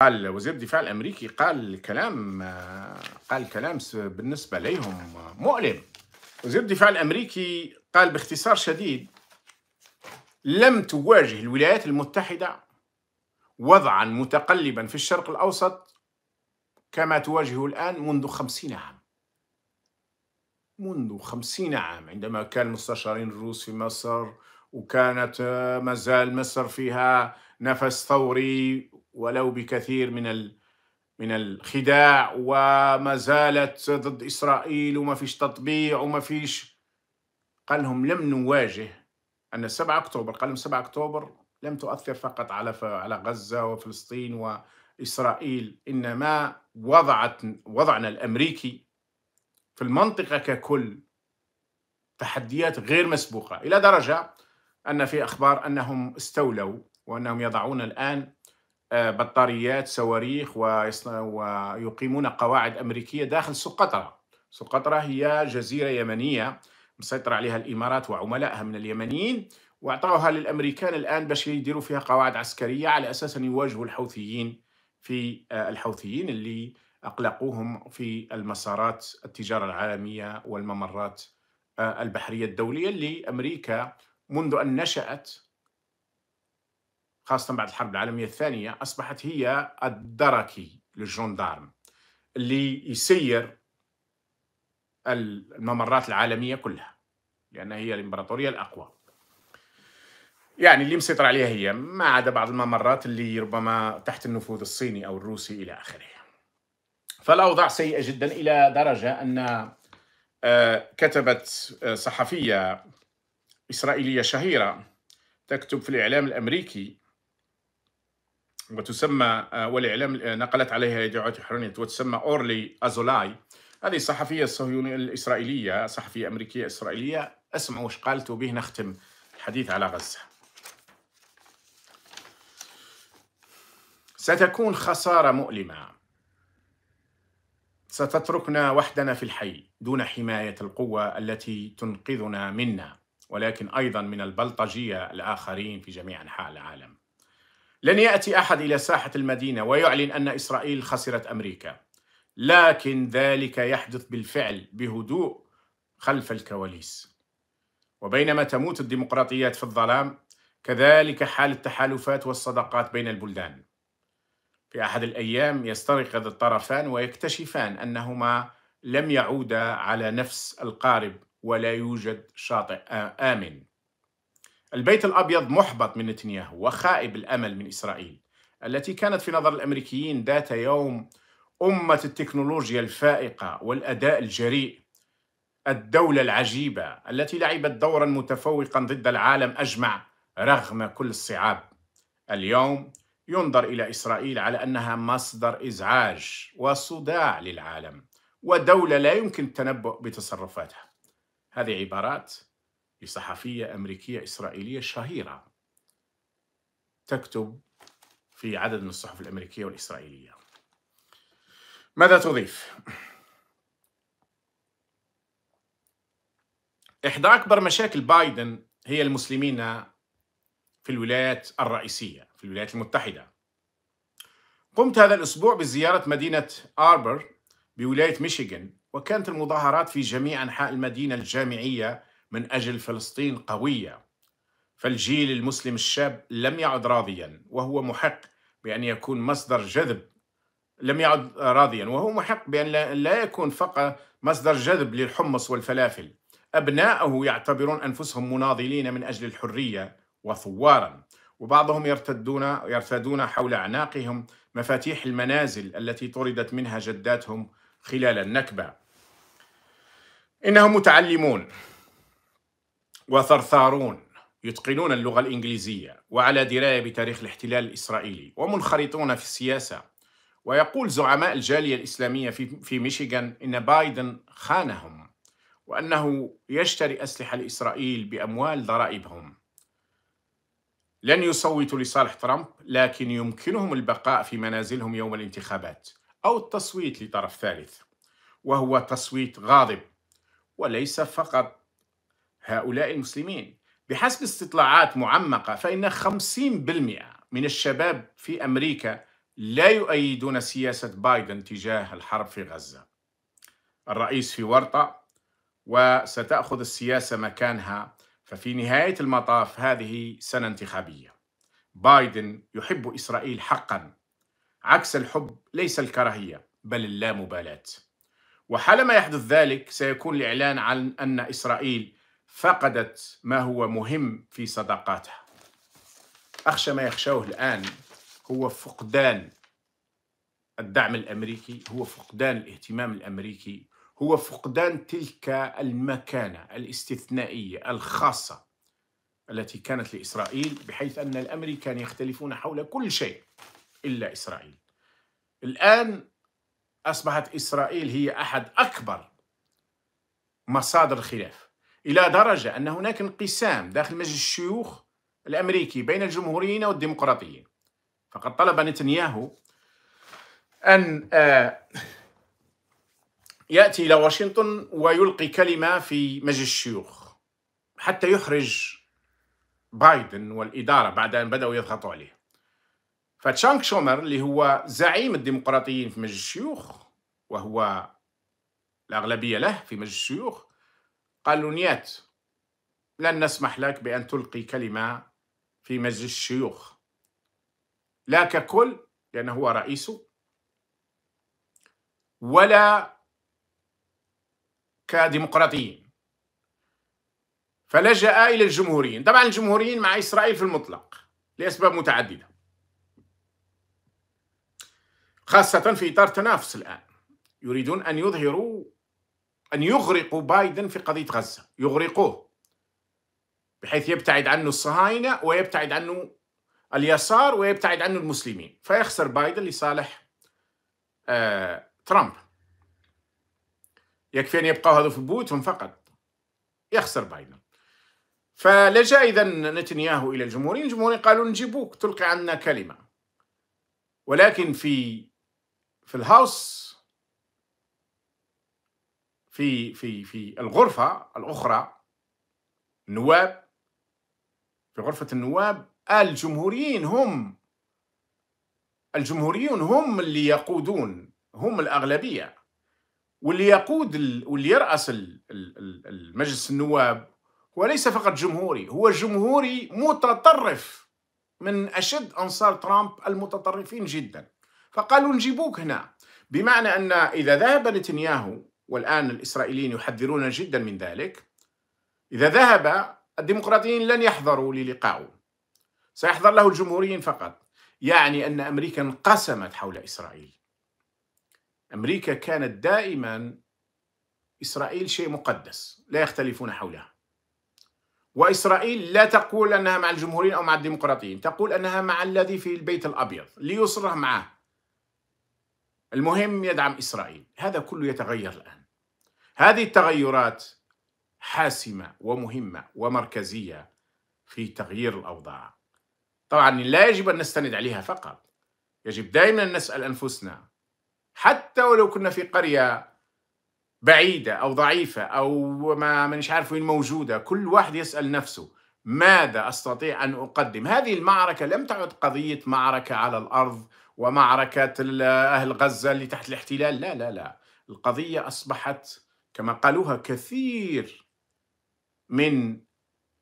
قال وزير الدفاع الامريكي قال كلام قال كلام بالنسبه ليهم مؤلم وزير الدفاع الامريكي قال باختصار شديد لم تواجه الولايات المتحده وضعا متقلبا في الشرق الاوسط كما تواجهه الان منذ خمسين عام منذ خمسين عام عندما كان المستشارين الروس في مصر وكانت آه، مازال مصر فيها نفس ثوري ولو بكثير من من الخداع وما زالت ضد إسرائيل وما فيش تطبيع وما فيش قال لهم لم نواجه أن 7 أكتوبر قال لهم 7 أكتوبر لم تؤثر فقط على على غزة وفلسطين وإسرائيل إنما وضعت وضعنا الأمريكي في المنطقة ككل تحديات غير مسبوقة إلى درجة أن في أخبار أنهم استولوا وأنهم يضعون الآن آه، بطاريات صواريخ ويقيمون قواعد أمريكية داخل سقطرى سقطرى هي جزيرة يمنية مسيطر عليها الإمارات وعملائها من اليمنيين وأعطوها للأمريكان الآن باش يديروا فيها قواعد عسكرية على أساس أن يواجهوا الحوثيين في آه، الحوثيين اللي أقلقوهم في المسارات التجارة العالمية والممرات آه، البحرية الدولية اللي أمريكا منذ أن نشأت خاصة بعد الحرب العالمية الثانية أصبحت هي الدركي للجندارم اللي يسير الممرات العالمية كلها لأنها هي الإمبراطورية الأقوى يعني اللي مسيطر عليها هي ما عدا بعض الممرات اللي ربما تحت النفوذ الصيني أو الروسي إلى آخره فالأوضاع سيئة جدا إلى درجة أن آه، كتبت آه، صحفية إسرائيلية شهيرة تكتب في الإعلام الأمريكي وتسمى آه، والإعلام آه، نقلت عليها إدعاءات إحرانية وتسمى أورلي أزولاي هذه الصحفية الصهيونية الإسرائيلية صحفية أمريكية إسرائيلية اسمعوا وش قالت وبه نختم الحديث على غزة ستكون خسارة مؤلمة ستتركنا وحدنا في الحي دون حماية القوة التي تنقذنا منا ولكن أيضا من البلطجية الآخرين في جميع أنحاء العالم لن ياتي احد الى ساحه المدينه ويعلن ان اسرائيل خسرت امريكا لكن ذلك يحدث بالفعل بهدوء خلف الكواليس وبينما تموت الديمقراطيات في الظلام كذلك حال التحالفات والصداقات بين البلدان في احد الايام يستيقظ الطرفان ويكتشفان انهما لم يعودا على نفس القارب ولا يوجد شاطئ امن البيت الأبيض محبط من نتنياهو وخائب الأمل من إسرائيل التي كانت في نظر الأمريكيين ذات يوم أمة التكنولوجيا الفائقة والأداء الجريء الدولة العجيبة التي لعبت دورا متفوقا ضد العالم أجمع رغم كل الصعاب اليوم ينظر إلى إسرائيل على أنها مصدر إزعاج وصداع للعالم ودولة لا يمكن التنبؤ بتصرفاتها هذه عبارات لصحفية أمريكية إسرائيلية شهيرة تكتب في عدد من الصحف الأمريكية والإسرائيلية ماذا تضيف؟ إحدى أكبر مشاكل بايدن هي المسلمين في الولايات الرئيسية في الولايات المتحدة قمت هذا الأسبوع بزيارة مدينة آربر بولاية ميشيغان وكانت المظاهرات في جميع أنحاء المدينة الجامعية من أجل فلسطين قوية فالجيل المسلم الشاب لم يعد راضيا وهو محق بأن يكون مصدر جذب لم يعد راضيا وهو محق بأن لا يكون فقط مصدر جذب للحمص والفلافل ابناءه يعتبرون أنفسهم مناضلين من أجل الحرية وثوارا وبعضهم يرتدون يرتدون حول أعناقهم مفاتيح المنازل التي طردت منها جداتهم خلال النكبة إنهم متعلمون وثرثارون يتقنون اللغة الإنجليزية وعلى دراية بتاريخ الاحتلال الإسرائيلي ومنخرطون في السياسة ويقول زعماء الجالية الإسلامية في, في ميشيغان إن بايدن خانهم وأنه يشتري أسلحة لإسرائيل بأموال ضرائبهم لن يصوتوا لصالح ترامب لكن يمكنهم البقاء في منازلهم يوم الانتخابات أو التصويت لطرف ثالث وهو تصويت غاضب وليس فقط هؤلاء المسلمين بحسب استطلاعات معمقة فإن 50% من الشباب في أمريكا لا يؤيدون سياسة بايدن تجاه الحرب في غزة الرئيس في ورطة وستأخذ السياسة مكانها ففي نهاية المطاف هذه سنة انتخابية بايدن يحب إسرائيل حقا عكس الحب ليس الكراهية بل اللامبالاة وحالما يحدث ذلك سيكون الإعلان عن أن إسرائيل فقدت ما هو مهم في صداقاتها أخشى ما يخشوه الآن هو فقدان الدعم الأمريكي هو فقدان الاهتمام الأمريكي هو فقدان تلك المكانة الاستثنائية الخاصة التي كانت لإسرائيل بحيث أن الأمريكان يختلفون حول كل شيء إلا إسرائيل الآن أصبحت إسرائيل هي أحد أكبر مصادر الخلاف إلى درجة أن هناك انقسام داخل مجلس الشيوخ الأمريكي بين الجمهوريين والديمقراطيين فقد طلب نتنياهو أن آه، يأتي إلى واشنطن ويلقي كلمة في مجلس الشيوخ حتى يحرج بايدن والإدارة بعد أن بدأوا يضغطوا عليه فتشانك شومر اللي هو زعيم الديمقراطيين في مجلس الشيوخ وهو الأغلبية له في مجلس الشيوخ قانونيات لن نسمح لك بأن تلقي كلمة في مجلس الشيوخ لا ككل لأنه هو رئيسه ولا كديمقراطيين فلجأ إلى الجمهوريين طبعا الجمهوريين مع إسرائيل في المطلق لأسباب متعددة خاصة في إطار تنافس الآن يريدون أن يظهروا أن يغرقوا بايدن في قضية غزة يغرقوه بحيث يبتعد عنه الصهاينة ويبتعد عنه اليسار ويبتعد عنه المسلمين فيخسر بايدن لصالح آه ترامب يكفي أن يبقى هذا في بيوتهم فقط يخسر بايدن فلجأ إذا نتنياهو إلى الجمهوريين الجمهوريين قالوا نجيبوك تلقي عنا كلمة ولكن في في الهاوس في في في الغرفه الاخرى النواب في غرفه النواب الجمهوريين هم الجمهوريون هم اللي يقودون هم الاغلبيه واللي يقود واللي يراس المجلس النواب هو ليس فقط جمهوري هو جمهوري متطرف من اشد انصار ترامب المتطرفين جدا فقالوا نجيبوك هنا بمعنى ان اذا ذهب نتنياهو والآن الإسرائيليين يحذرون جدا من ذلك إذا ذهب الديمقراطيين لن يحضروا للقائه سيحضر له الجمهوريين فقط يعني أن أمريكا انقسمت حول إسرائيل أمريكا كانت دائما إسرائيل شيء مقدس لا يختلفون حولها وإسرائيل لا تقول أنها مع الجمهوريين أو مع الديمقراطيين تقول أنها مع الذي في البيت الأبيض ليصرح معه المهم يدعم إسرائيل هذا كله يتغير الآن هذه التغيرات حاسمة ومهمة ومركزية في تغيير الأوضاع طبعا لا يجب أن نستند عليها فقط يجب دائما أن نسأل أنفسنا حتى ولو كنا في قرية بعيدة أو ضعيفة أو ما مش عارف وين موجودة كل واحد يسأل نفسه ماذا أستطيع أن أقدم هذه المعركة لم تعد قضية معركة على الأرض ومعركة أهل غزة اللي تحت الاحتلال لا لا لا القضية أصبحت كما قالوها كثير من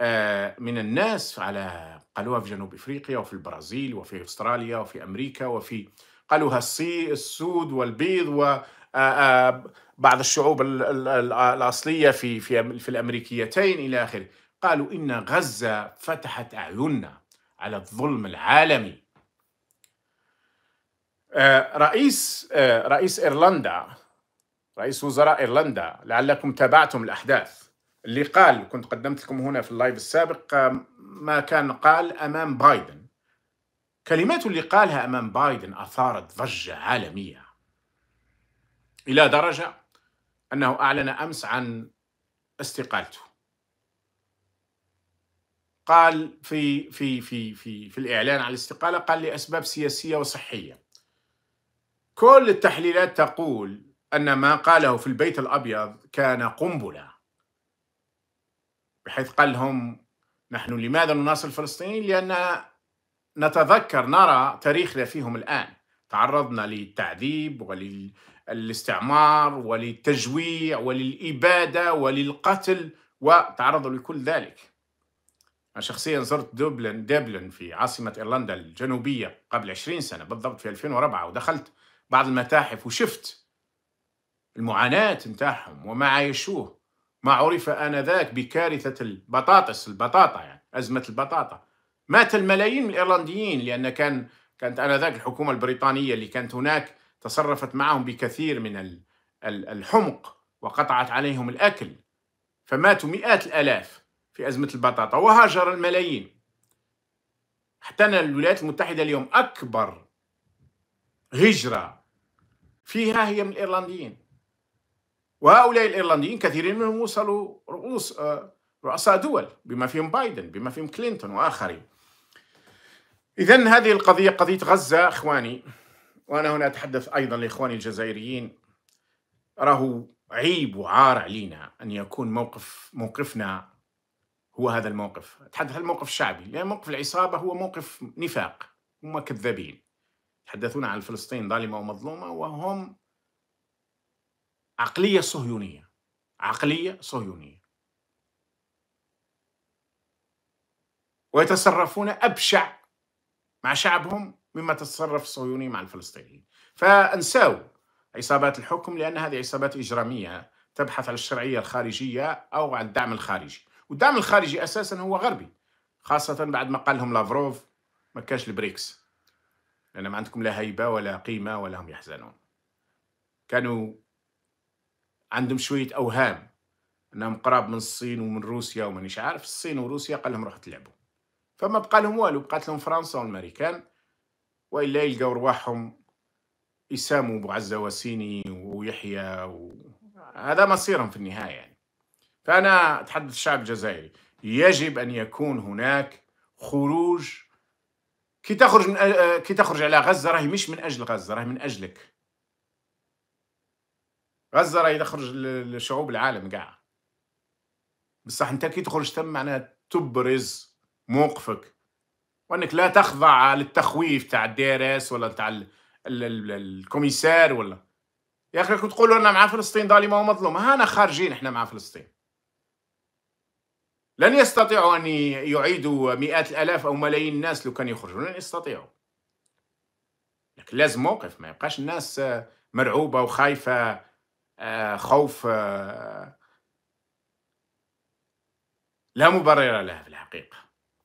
آه من الناس على قالوها في جنوب افريقيا وفي البرازيل وفي استراليا وفي امريكا وفي قالوها الصي السود والبيض و آه، آه، بعض الشعوب الاصليه في في في الامريكيتين الى اخره قالوا ان غزه فتحت اعيننا على الظلم العالمي آه، رئيس آه، رئيس ايرلندا رئيس وزراء ايرلندا لعلكم تابعتم الاحداث اللي قال كنت قدمت لكم هنا في اللايف السابق آه، ما كان قال امام بايدن كلمات اللي قالها امام بايدن اثارت ضجه عالميه الى درجه انه اعلن امس عن استقالته قال في في في في في الاعلان عن الاستقاله قال لاسباب سياسيه وصحيه كل التحليلات تقول أن ما قاله في البيت الأبيض كان قنبلة بحيث قال لهم نحن لماذا نناصر الفلسطينيين لأن نتذكر نرى تاريخنا فيهم الآن تعرضنا للتعذيب وللاستعمار وللتجويع وللإبادة وللقتل وتعرضوا لكل ذلك أنا شخصيا زرت دبلن دبلن في عاصمة إيرلندا الجنوبية قبل 20 سنة بالضبط في 2004 ودخلت بعض المتاحف وشفت المعاناة نتاعهم وما عايشوه ما عرف آنذاك بكارثة البطاطس البطاطا يعني أزمة البطاطا مات الملايين من الإيرلنديين لأن كان كانت آنذاك الحكومة البريطانية اللي كانت هناك تصرفت معهم بكثير من الحمق وقطعت عليهم الأكل فماتوا مئات الآلاف في أزمة البطاطا وهاجر الملايين حتى الولايات المتحدة اليوم أكبر هجرة فيها هي من الإيرلنديين وهؤلاء الإيرلنديين كثيرين منهم وصلوا رؤوس آه، رؤساء دول بما فيهم بايدن بما فيهم كلينتون وآخرين إذا هذه القضية قضية غزة إخواني وأنا هنا أتحدث أيضا لإخواني الجزائريين راهو عيب وعار علينا أن يكون موقف موقفنا هو هذا الموقف أتحدث عن الموقف الشعبي لأن موقف العصابة هو موقف نفاق هم كذابين يتحدثون عن فلسطين ظالمة ومظلومة وهم عقلية صهيونية عقلية صهيونية ويتصرفون أبشع مع شعبهم مما تتصرف الصهيوني مع الفلسطينيين فانساوا عصابات الحكم لأن هذه عصابات إجرامية تبحث عن الشرعية الخارجية أو عن الدعم الخارجي والدعم الخارجي أساسا هو غربي خاصة بعد ما قال لهم لافروف ما كاش البريكس لأن ما عندكم لا هيبة ولا قيمة ولا هم يحزنون كانوا عندهم شوية أوهام أنهم قراب من الصين ومن روسيا ومانيش عارف الصين وروسيا قال لهم روحوا تلعبوا فما بقى لهم والو بقات لهم فرنسا والأمريكان وإلا يلقاو رواحهم يساموا بوعزة وسيني ويحيى و... هذا مصيرهم في النهاية يعني فأنا أتحدث الشعب الجزائري يجب أن يكون هناك خروج كي تخرج من أ... كي تخرج على غزه راهي مش من اجل غزه راهي من اجلك غزه راهي تخرج لشعوب العالم كاع بصح انت كي تخرج تم معناها تبرز موقفك وانك لا تخضع للتخويف تاع الدارس ولا تاع ال... ال... ال... الكوميسار ولا يا اخي تقولوا انا مع فلسطين ظالمه ومظلومه هانا خارجين احنا مع فلسطين لن يستطيعوا أن يعيدوا مئات الآلاف أو ملايين الناس لو كان يخرجون لن يستطيعوا لكن لازم موقف ما يبقاش الناس مرعوبة وخايفة آه، خوف آه، لا مبرر لها في الحقيقة